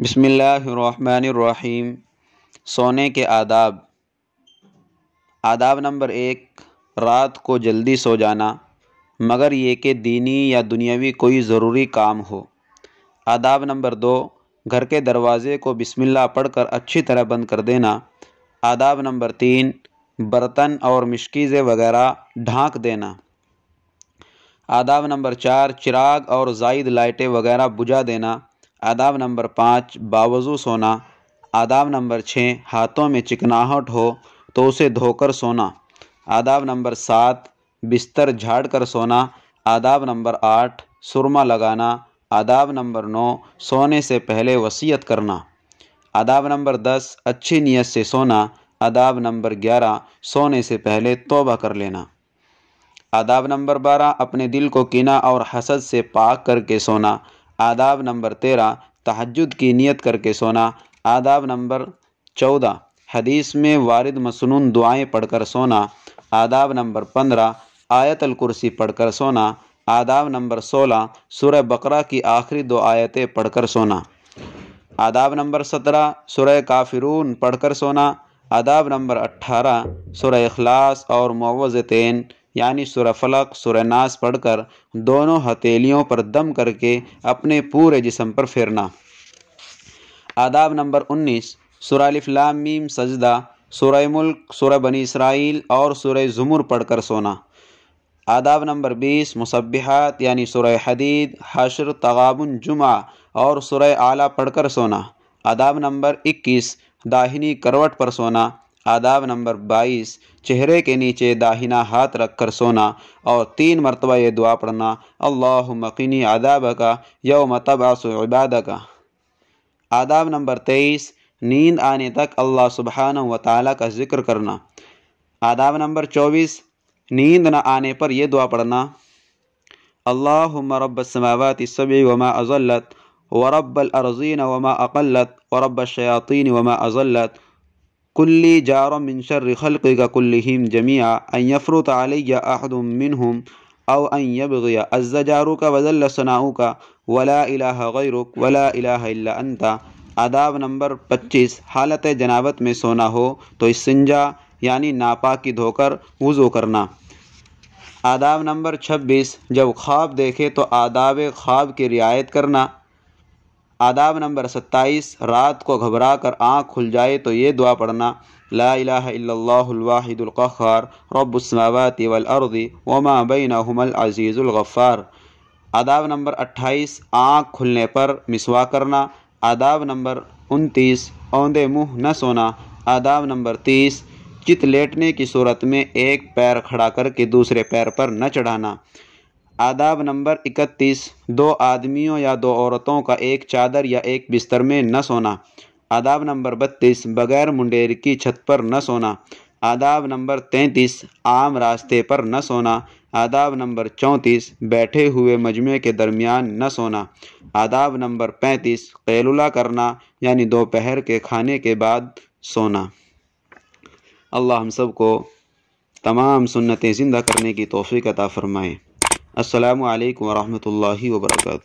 बसमीम सोने के आदाब आदाब नंबर एक रात को जल्दी सो जाना मगर ये कि दीनी या दुनियावी कोई ज़रूरी काम हो आदाब नंबर दो घर के दरवाज़े को पढ़ कर अच्छी तरह बंद कर देना आदाब नंबर तीन बर्तन और मशकीज़ें वगैरह ढाँक देना आदाब नंबर चार चिराग और जायद लाइटें वगैरह बुझा देना आदाब नंबर पाँच बावजू सोना आदाब नंबर छः हाथों में चिकनाहट हो तो उसे धोकर सोना आदाब नंबर सात बिस्तर झाड़ कर सोना आदाब नंबर आठ सुरमा लगाना आदाब नंबर नौ सोने से पहले वसीयत करना आदाब नंबर दस अच्छी नीयत से सोना आदाब नंबर ग्यारह सोने से पहले तोबा कर लेना आदाब नंबर बारह अपने दिल को किना और हसद से पाक करके सोना आदाब नंबर तेरह तहजद की नीयत करके सोना आदाब नंबर चौदह हदीस में वारद मसनून पढ़ पढ़कर सोना आदाब नंबर पंद्रह आयतल कुर्सी पढ़कर सोना आदाब नंबर सोलह सूर्य बकरा की आखिरी दो आयतें पढ़कर सोना आदाब नंबर सत्रह सूर्य काफिरून पढ़कर सोना आदाब नंबर अट्ठारह सूर्य अखलास और मुवज़ तैन यानी सुरफलक सुरनास पढ़कर दोनों हथेलियों पर दम करके अपने पूरे जिसम पर फेरना आदाब नंबर 19 लाम मीम सजदा सुरह मुल्क सुरह बनी इसराइल और सुरह ज़ुमर पढ़कर सोना आदाब नंबर 20 मुसबिहात यानी सुरह हदीद हशर तगाबन जुमा और सुरह आला पढ़कर सोना आदाब नंबर 21 दाहिनी करवट पर सोना आदाब नंबर 22 चेहरे के नीचे दाहिना हाथ रखकर सोना और तीन मरतबा ये दुआ पढ़ना अल्लाह मकीनी आदाब का यौम तबासबाद का आदाब नंबर 23 नींद आने तक अल्लाह सुबहान व ताली का जिक्र करना आदाब नंबर 24 नींद न आने पर यह दुआ पढ़ना अल्लाह रबसमावत सभी वमा अजलत वरबल अर्जीन वमा अकलत वरब शयातीन वमा अजलत कुल्ली जार मिन शर खल्क़ का कुल्लिम जमिया अयफ़रुत आलिया अहदमिनहम अव अयबया अज़्ज़ा जारू का वज़ल सनाऊ का वला इला वला अला अंता आदाब नंबर पच्चीस हालत जनाबत में सोना हो तो इसंजा यानी नापाकी धोकर वज़ू करना आदाब नंबर छब्बीस जब ख्वाब देखे तो आदाब ख्वाब की रियायत करना आदाब नंबर 27 रात को घबरा कर आँख खुल जाए तो ये दुआ पढ़ना ला लाहिदुल्क़ार रबावत वलअर्दी वमा बिन अज़ीज़ुल्गफ़ार आदाब नंबर 28 आँख खुलने पर मिसवा करना आदाब नंबर 29 औंधे मुँह न सोना आदाब नंबर 30 चित लेटने की सूरत में एक पैर खड़ा करके दूसरे पैर पर न चढ़ाना आदाब नंबर इकतीस दो आदमियों या दो औरतों का एक चादर या एक बिस्तर में न सोना आदाब नंबर बत्तीस बगैर मुंडेर की छत पर न सोना आदाब नंबर तैंतीस आम रास्ते पर न सोना आदाब नंबर चौंतीस बैठे हुए मजमे के दरमियान न सोना आदाब नंबर पैंतीस कैलुला करना यानी दोपहर के खाने के बाद सोना अल्लाह हम सबको तमाम सुन्नतें ज़िंदा करने की तोफ़ी अता फ़रमाएँ असलकम वरहमल वर्का